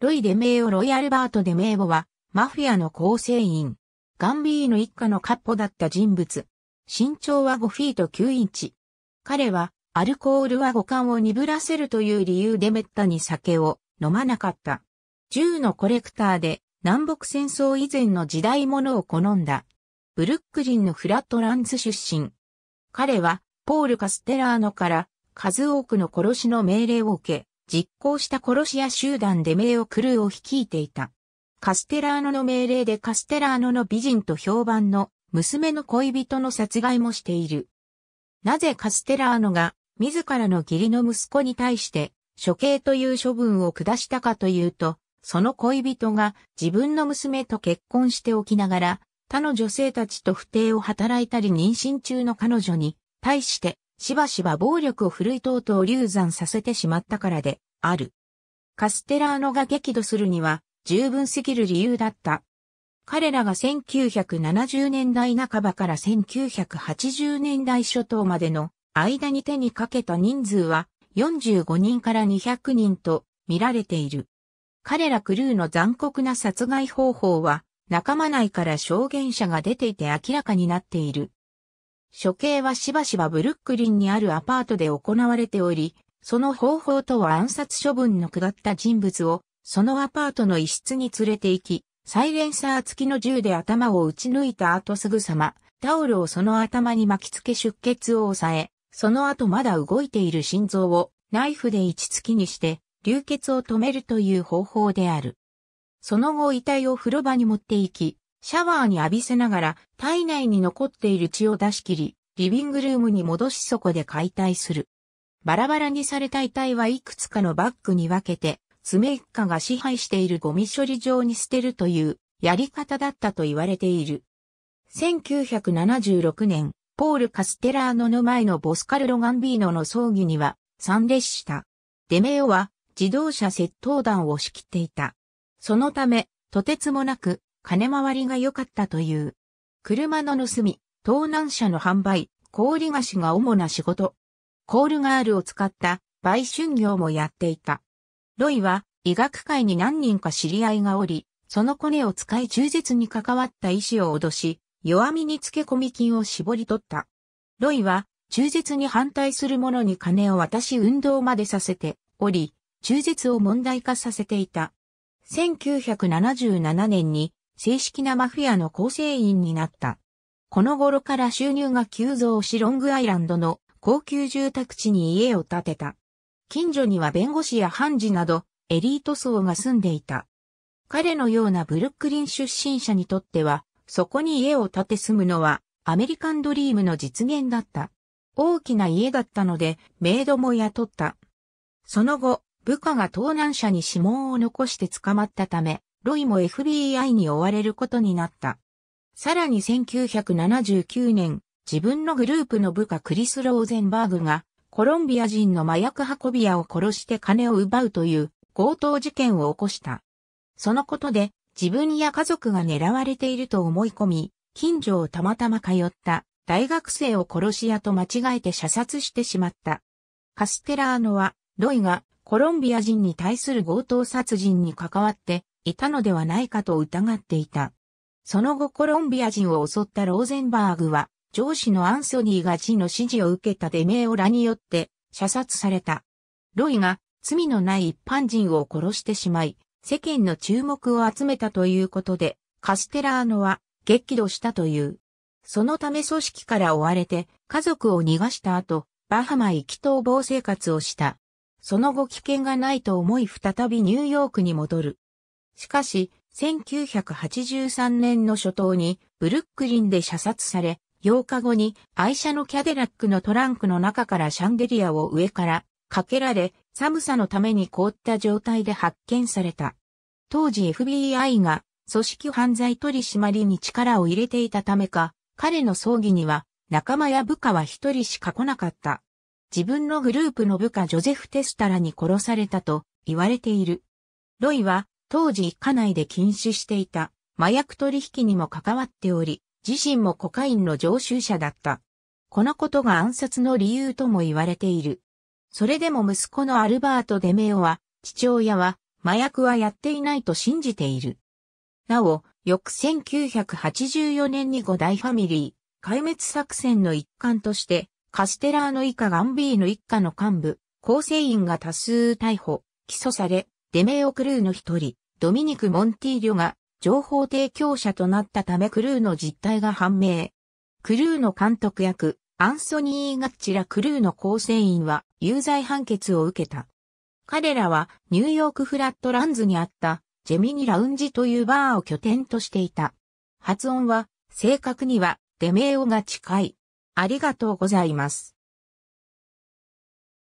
ロイ・デメイオ・ロイ・アルバート・デメイオは、マフィアの構成員。ガンビーの一家のカッポだった人物。身長は5フィート9インチ。彼は、アルコールは五感を鈍らせるという理由で滅多に酒を飲まなかった。銃のコレクターで、南北戦争以前の時代物を好んだ。ブルックリンのフラットランズ出身。彼は、ポール・カステラーノから、数多くの殺しの命令を受け、実行した殺し屋集団で名をクルーを率いていた。カステラーノの命令でカステラーノの美人と評判の娘の恋人の殺害もしている。なぜカステラーノが自らの義理の息子に対して処刑という処分を下したかというと、その恋人が自分の娘と結婚しておきながら他の女性たちと不定を働いたり妊娠中の彼女に対してしばしば暴力を振るいとう流産させてしまったからで、ある。カステラーノが激怒するには、十分すぎる理由だった。彼らが1970年代半ばから1980年代初頭までの間に手にかけた人数は45人から200人と見られている。彼らクルーの残酷な殺害方法は仲間内から証言者が出ていて明らかになっている。処刑はしばしばブルックリンにあるアパートで行われており、その方法とは暗殺処分の下った人物を、そのアパートの一室に連れて行き、サイレンサー付きの銃で頭を撃ち抜いた後すぐさま、タオルをその頭に巻きつけ出血を抑え、その後まだ動いている心臓をナイフで一突きにして流血を止めるという方法である。その後遺体を風呂場に持って行き、シャワーに浴びせながら体内に残っている血を出し切り、リビングルームに戻しそこで解体する。バラバラにされた遺体はいくつかのバッグに分けて、爪一家が支配しているゴミ処理場に捨てるというやり方だったと言われている。1976年、ポール・カステラーノの前のボスカル・ロガンビーノの葬儀には参列した。デメオは自動車窃盗団を仕切っていた。そのため、とてつもなく金回りが良かったという。車の盗み、盗難車の販売、氷菓子が主な仕事。コールガールを使った売春業もやっていた。ロイは医学界に何人か知り合いがおり、そのコネを使い忠実に関わった医師を脅し、弱みにつけ込み金を絞り取った。ロイは忠実に反対する者に金を渡し運動までさせており、忠実を問題化させていた。1977年に正式なマフィアの構成員になった。この頃から収入が急増しロングアイランドの高級住宅地に家を建てた。近所には弁護士や判事などエリート層が住んでいた。彼のようなブルックリン出身者にとっては、そこに家を建て住むのはアメリカンドリームの実現だった。大きな家だったので、メイドも雇った。その後、部下が盗難者に指紋を残して捕まったため、ロイも FBI に追われることになった。さらに1979年、自分のグループの部下クリス・ローゼンバーグが、コロンビア人の麻薬運び屋を殺して金を奪うという強盗事件を起こした。そのことで、自分や家族が狙われていると思い込み、近所をたまたま通った大学生を殺し屋と間違えて射殺してしまった。カステラーノは、ロイがコロンビア人に対する強盗殺人に関わっていたのではないかと疑っていた。その後コロンビア人を襲ったローゼンバーグは、上司のアンソニーが地の指示を受けたデメオラによって射殺された。ロイが罪のない一般人を殺してしまい、世間の注目を集めたということで、カステラーノは激怒したという。そのため組織から追われて家族を逃がした後、バハマ行き逃亡生活をした。その後危険がないと思い再びニューヨークに戻る。しかし、1983年の初頭にブルックリンで射殺され、8日後に愛車のキャデラックのトランクの中からシャンデリアを上からかけられ、寒さのために凍った状態で発見された。当時 FBI が組織犯罪取締りに力を入れていたためか、彼の葬儀には仲間や部下は一人しか来なかった。自分のグループの部下ジョゼフ・テスタラに殺されたと言われている。ロイは当時家内で禁止していた麻薬取引にも関わっており、自身もコカインの常習者だった。このことが暗殺の理由とも言われている。それでも息子のアルバート・デメオは、父親は麻薬はやっていないと信じている。なお、翌1984年に五大ファミリー、壊滅作戦の一環として、カステラーの以下ガンビーの一家の幹部、構成員が多数逮捕、起訴され、デメオクルーの一人、ドミニク・モンティーリョが情報提供者となったためクルーの実態が判明。クルーの監督役、アンソニー・ガッチラ・クルーの構成員は有罪判決を受けた。彼らはニューヨークフラットランズにあったジェミニラウンジというバーを拠点としていた。発音は正確にはデメオが近い。ありがとうございます。